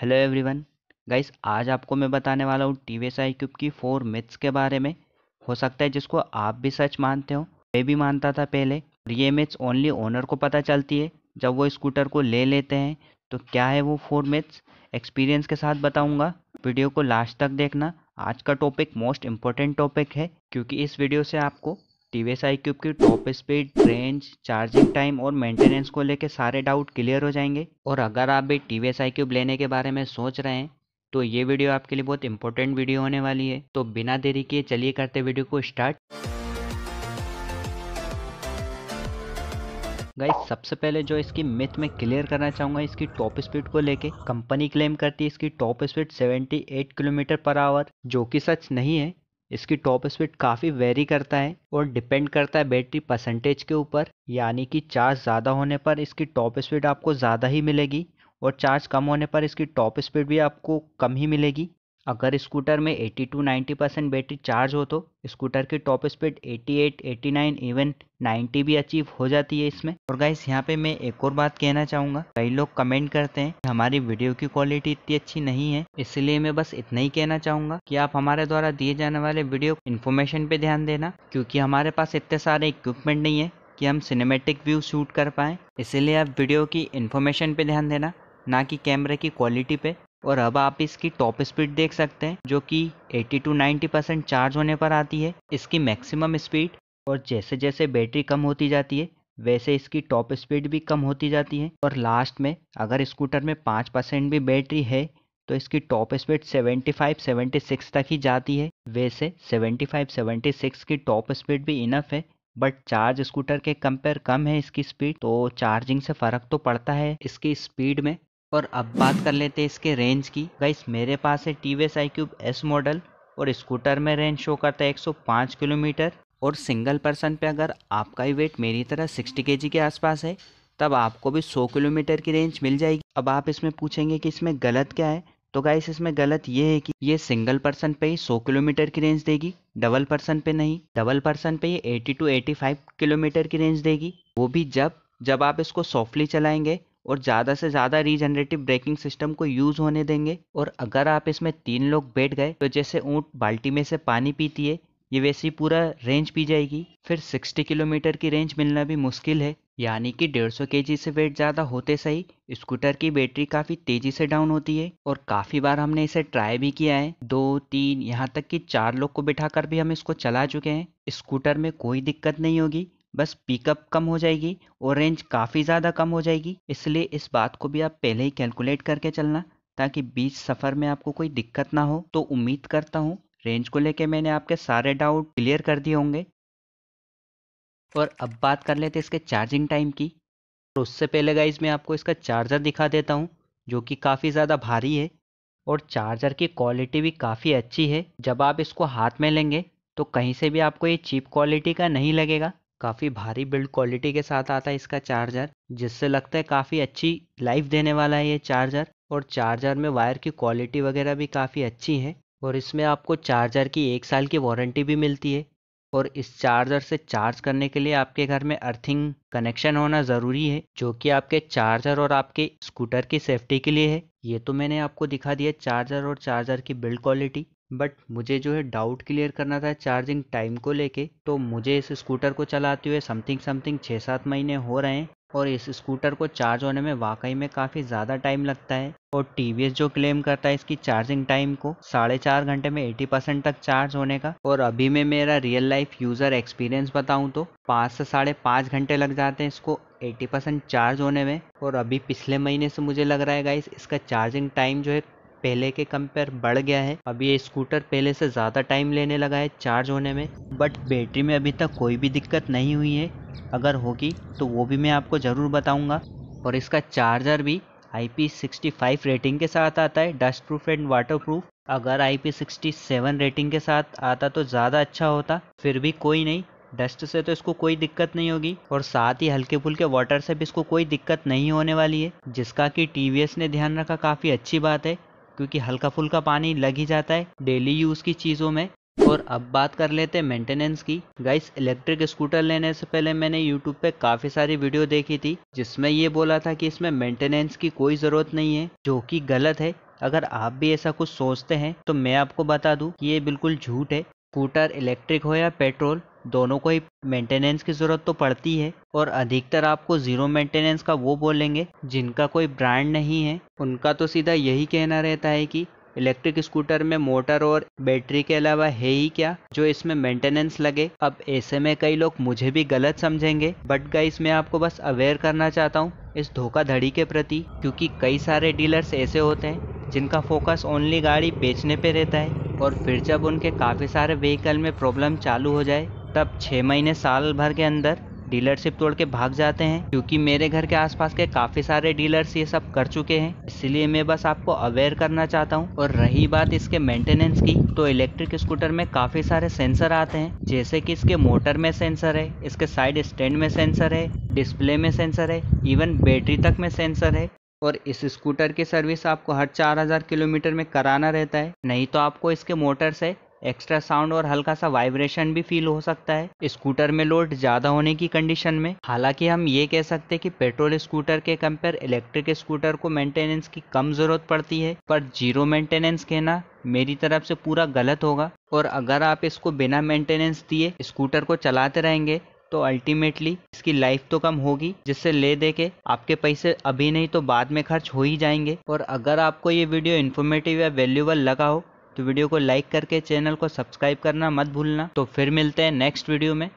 hello everyone guys आज आपको मैं बताने वाला हूँ T V S iQube की फोर मिथ्स के बारे में हो सकता है जिसको आप भी सच मानते हो मैं भी मानता था पहले और ये मिथ्स ओनली ओनर को पता चलती है जब वो स्कूटर को ले लेते हैं तो क्या है वो फोर मिथ्स एक्सपीरियंस के साथ बताऊँगा वीडियो को लास्ट तक देखना आज का टॉपिक मोस्ट इम्पोर्टेंट टॉपिक है क्योंकि इस वीडियो से आपको T V S iQube की top speed range charging time और मेंटेनेंस को लेकर सारे डाउट क्लियर हो जाएंगे और अगर आप भी T V S iQube लेने के बारे में सोच रहे हैं तो ये वीडियो आपके लिए बहुत इंपॉर्टेंट वीडियो होने वाली है तो बिना देरी किए चलिए करते वीडियो को स्टार्ट गाइस सबसे पहले जो इसकी मिथ में क्लियर करना चाहूंगा इसकी टॉप स्पीड को लेके कंपनी क्लेम करती है इसकी top speed 78 kilometre per hour जो कि सच नहीं है इसकी टॉप स्पीड काफ़ी वेरी करता है और डिपेंड करता है बैटरी परसेंटेज के ऊपर यानी कि चार्ज ज़्यादा होने पर इसकी टॉप स्पीड आपको ज़्यादा ही मिलेगी और चार्ज कम होने पर इसकी टॉप स्पीड भी आपको कम ही मिलेगी अगर स्कूटर में 80 टू 90 परसेंट बैटरी चार्ज हो तो स्कूटर की टॉप स्पीड 88, 89 इवन 90 भी अचीव हो जाती है इसमें और गाइस यहाँ पे मैं एक और बात कहना चाहूंगा कई लोग कमेंट करते हैं हमारी वीडियो की क्वालिटी इतनी अच्छी नहीं है इसलिए मैं बस इतना ही कहना चाहूंगा कि आप हमारे द्वारा दिए जाने वाले वीडियो इन्फॉर्मेशन पे ध्यान देना क्योंकि हमारे पास इतने सारे इक्विपमेंट नहीं है कि हम सिनेमेटिक व्यू शूट कर पाए इसीलिए आप वीडियो की इन्फॉर्मेशन पे ध्यान देना ना कि कैमरे की क्वालिटी पे और अब आप इसकी टॉप स्पीड देख सकते हैं जो कि 80 टू 90 परसेंट चार्ज होने पर आती है इसकी मैक्सिमम स्पीड और जैसे जैसे बैटरी कम होती जाती है वैसे इसकी टॉप स्पीड भी कम होती जाती है और लास्ट में अगर स्कूटर में पाँच परसेंट भी बैटरी है तो इसकी टॉप स्पीड 75 76 तक ही जाती है वैसे 75 76 की टॉप स्पीड भी इनफ है बट चार्ज स्कूटर के कंपेयर कम है इसकी स्पीड तो चार्जिंग से फ़र्क तो पड़ता है इसकी स्पीड में और अब बात कर लेते हैं इसके रेंज की गाइस मेरे पास है T V S iQube S model और स्कूटर में रेंज शो करता है 105 किलोमीटर और सिंगल पर्सन पे अगर आपका ही वेट मेरी तरह 60 के के आसपास है तब आपको भी 100 किलोमीटर की रेंज मिल जाएगी अब आप इसमें पूछेंगे कि इसमें गलत क्या है तो गाइस इसमें गलत ये है कि ये सिंगल पर्सन पे ही 100 किलोमीटर की रेंज देगी डबल पर्सन पे नहीं डबल पर्सन पे ये 80 टू 85 किलोमीटर की रेंज देगी वो भी जब जब आप इसको सॉफ्टली चलाएंगे और ज़्यादा से ज़्यादा रीजनरेटिव ब्रेकिंग सिस्टम को यूज़ होने देंगे और अगर आप इसमें तीन लोग बैठ गए तो जैसे ऊँट बाल्टी में से पानी पीती है ये वैसी पूरा रेंज पी जाएगी फिर 60 किलोमीटर की रेंज मिलना भी मुश्किल है यानी कि 150 जी से वेट ज़्यादा होते सही स्कूटर की बैटरी काफ़ी तेज़ी से डाउन होती है और काफ़ी बार हमने इसे ट्राई भी किया है दो तीन यहाँ तक कि चार लोग को बिठाकर भी हम इसको चला चुके हैं स्कूटर में कोई दिक्कत नहीं होगी बस पिकअप कम हो जाएगी और रेंज काफ़ी ज़्यादा कम हो जाएगी इसलिए इस बात को भी आप पहले ही कैलकुलेट करके चलना ताकि बीच सफ़र में आपको कोई दिक्कत ना हो तो उम्मीद करता हूँ रेंज को लेके मैंने आपके सारे डाउट क्लियर कर दिए होंगे और अब बात कर लेते इसके चार्जिंग टाइम की और तो उससे पहले गाइज मैं आपको इसका चार्जर दिखा देता हूँ जो कि काफ़ी ज़्यादा भारी है और चार्जर की क्वालिटी भी काफ़ी अच्छी है जब आप इसको हाथ में लेंगे तो कहीं से भी आपको ये चीप क्वालिटी का नहीं लगेगा काफ़ी भारी बिल्ड क्वालिटी के साथ आता है इसका चार्जर जिससे लगता है काफ़ी अच्छी लाइफ देने वाला है ये चार्जर और चार्जर में वायर की क्वालिटी वगैरह भी काफ़ी अच्छी है और इसमें आपको चार्जर की एक साल की वारंटी भी मिलती है और इस चार्जर से चार्ज करने के लिए आपके घर में अर्थिंग कनेक्शन होना ज़रूरी है जो कि आपके चार्जर और आपके स्कूटर की सेफ्टी के लिए है ये तो मैंने आपको दिखा दिया चार्जर और चार्जर की बिल्ड क्वालिटी बट मुझे जो है डाउट क्लियर करना था चार्जिंग टाइम को लेके तो मुझे इस स्कूटर को चलाते हुए समथिंग समथिंग छः सात महीने हो रहे हैं और इस स्कूटर को चार्ज होने में वाकई में काफ़ी ज़्यादा टाइम लगता है और टी जो क्लेम करता है इसकी चार्जिंग टाइम को साढ़े चार घंटे में 80 परसेंट तक चार्ज होने का और अभी मैं मेरा रियल लाइफ यूज़र एक्सपीरियंस बताऊं तो पाँच से साढ़े पाँच घंटे लग जाते हैं इसको 80 परसेंट चार्ज होने में और अभी पिछले महीने से मुझे लग रहा है गाइस इसका चार्जिंग टाइम जो है पहले के कंपेयर बढ़ गया है अब ये स्कूटर पहले से ज़्यादा टाइम लेने लगा है चार्ज होने में बट बैटरी में अभी तक कोई भी दिक्कत नहीं हुई है अगर होगी तो वो भी मैं आपको ज़रूर बताऊँगा और इसका चार्जर भी I P sixty five rating के साथ आता है dust proof and water proof अगर I P sixty seven rating के साथ आता तो ज़्यादा अच्छा होता फिर भी कोई नहीं डस्ट से तो इसको कोई दिक्कत नहीं होगी और साथ ही हल्के फुल्के वाटर से भी इसको कोई दिक्कत नहीं होने वाली है जिसका कि टी ने ध्यान रखा काफ़ी अच्छी बात है क्योंकि हल्का फुल्का पानी लग ही जाता है डेली यूज़ की चीज़ों में और अब बात कर लेते हैं मेंटेनेंस की गाइस इलेक्ट्रिक स्कूटर लेने से पहले मैंने यूट्यूब पे काफ़ी सारी वीडियो देखी थी जिसमें ये बोला था कि इसमें मेंटेनेंस की कोई ज़रूरत नहीं है जो कि गलत है अगर आप भी ऐसा कुछ सोचते हैं तो मैं आपको बता दूं कि ये बिल्कुल झूठ है स्कूटर इलेक्ट्रिक हो या पेट्रोल दोनों को ही मेंटेनेंस की ज़रूरत तो पड़ती है और अधिकतर आपको ज़ीरो मेंटेनेंस का वो बोलेंगे जिनका कोई ब्रांड नहीं है उनका तो सीधा यही कहना रहता है कि इलेक्ट्रिक स्कूटर में मोटर और बैटरी के अलावा है ही क्या जो इसमें मेंटेनेंस लगे अब ऐसे में कई लोग मुझे भी गलत समझेंगे बट गाइस मैं आपको बस अवेयर करना चाहता हूँ इस धोखाधड़ी के प्रति क्योंकि कई सारे डीलर्स ऐसे होते हैं जिनका फोकस ओनली गाड़ी बेचने पे रहता है और फिर जब उनके काफ़ी सारे व्हीकल में प्रॉब्लम चालू हो जाए तब छः महीने साल भर के अंदर डीलरशिप तोड़ के भाग जाते हैं क्योंकि मेरे घर के आसपास के काफ़ी सारे डीलर्स ये सब कर चुके हैं इसलिए मैं बस आपको अवेयर करना चाहता हूँ और रही बात इसके मेंटेनेंस की तो इलेक्ट्रिक स्कूटर में काफ़ी सारे सेंसर आते हैं जैसे कि इसके मोटर में सेंसर है इसके साइड स्टैंड में सेंसर है डिस्प्ले में सेंसर है इवन बैटरी तक में सेंसर है और इस स्कूटर की सर्विस आपको हर 4000 किलोमीटर में कराना रहता है नहीं तो आपको इसके मोटर से एक्स्ट्रा साउंड और हल्का सा वाइब्रेशन भी फील हो सकता है स्कूटर में लोड ज़्यादा होने की कंडीशन में हालांकि हम ये कह सकते हैं कि पेट्रोल स्कूटर के कंपेयर इलेक्ट्रिक स्कूटर को मेंटेनेंस की कम ज़रूरत पड़ती है पर जीरो मेंटेनेंस कहना मेरी तरफ से पूरा गलत होगा और अगर आप इसको बिना मेंटेनेंस दिए स्कूटर को चलाते रहेंगे तो अल्टीमेटली इसकी लाइफ तो कम होगी जिससे ले दे के आपके पैसे अभी नहीं तो बाद में खर्च हो ही जाएंगे और अगर आपको ये वीडियो इन्फॉर्मेटिव या वैल्यूबल लगा हो तो वीडियो को लाइक करके चैनल को सब्सक्राइब करना मत भूलना तो फिर मिलते हैं नेक्स्ट वीडियो में